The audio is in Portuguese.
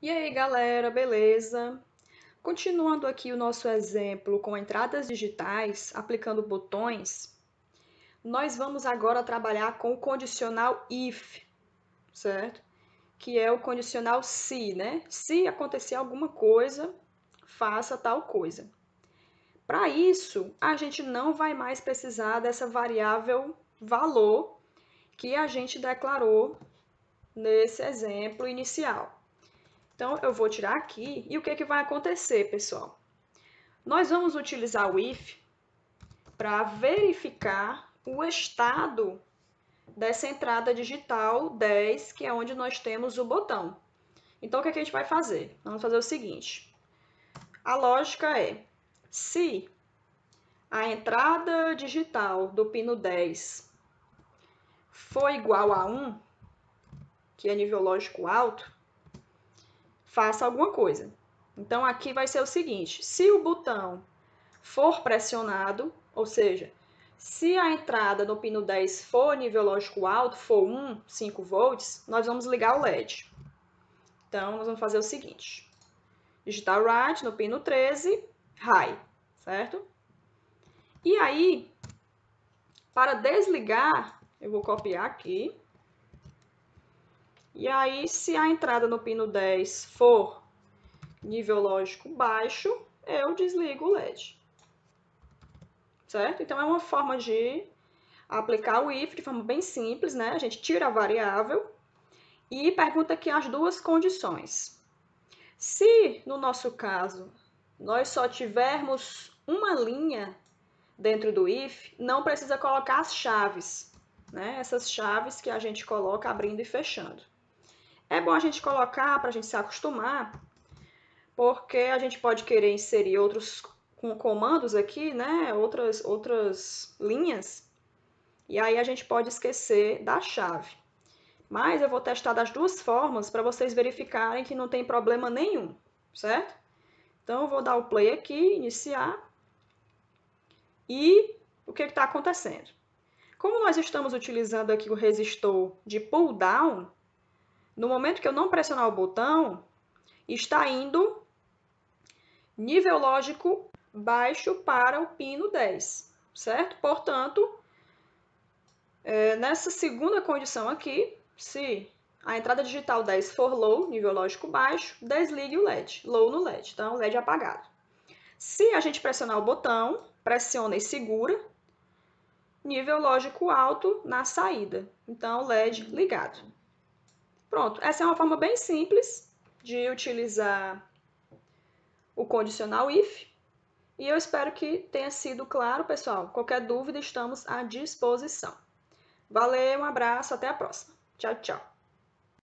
E aí, galera, beleza? Continuando aqui o nosso exemplo com entradas digitais, aplicando botões, nós vamos agora trabalhar com o condicional if, certo? Que é o condicional se, né? Se acontecer alguma coisa, faça tal coisa. Para isso, a gente não vai mais precisar dessa variável valor que a gente declarou nesse exemplo inicial. Então, eu vou tirar aqui e o que, que vai acontecer, pessoal? Nós vamos utilizar o if para verificar o estado dessa entrada digital 10, que é onde nós temos o botão. Então, o que, que a gente vai fazer? Vamos fazer o seguinte. A lógica é, se a entrada digital do pino 10 for igual a 1, que é nível lógico alto, faça alguma coisa. Então, aqui vai ser o seguinte: se o botão for pressionado, ou seja, se a entrada do pino 10 for nível lógico alto, for 1, 5 volts, nós vamos ligar o LED. Então, nós vamos fazer o seguinte. Digitar write no pino 13, high, certo? E aí, para desligar, eu vou copiar aqui e aí, se a entrada no pino 10 for nível lógico baixo, eu desligo o LED. Certo? Então, é uma forma de aplicar o if de forma bem simples, né? A gente tira a variável e pergunta aqui as duas condições. Se, no nosso caso, nós só tivermos uma linha dentro do if, não precisa colocar as chaves, né? Essas chaves que a gente coloca abrindo e fechando. É bom a gente colocar para a gente se acostumar, porque a gente pode querer inserir outros com comandos aqui, né? Outras, outras linhas. E aí a gente pode esquecer da chave. Mas eu vou testar das duas formas para vocês verificarem que não tem problema nenhum, certo? Então eu vou dar o play aqui, iniciar. E o que está acontecendo? Como nós estamos utilizando aqui o resistor de pull down, no momento que eu não pressionar o botão, está indo nível lógico baixo para o pino 10, certo? Portanto, é, nessa segunda condição aqui, se a entrada digital 10 for low, nível lógico baixo, desligue o LED, low no LED, então LED apagado. Se a gente pressionar o botão, pressiona e segura, nível lógico alto na saída, então LED ligado. Pronto, essa é uma forma bem simples de utilizar o condicional if. E eu espero que tenha sido claro, pessoal. Qualquer dúvida, estamos à disposição. Valeu, um abraço, até a próxima. Tchau, tchau.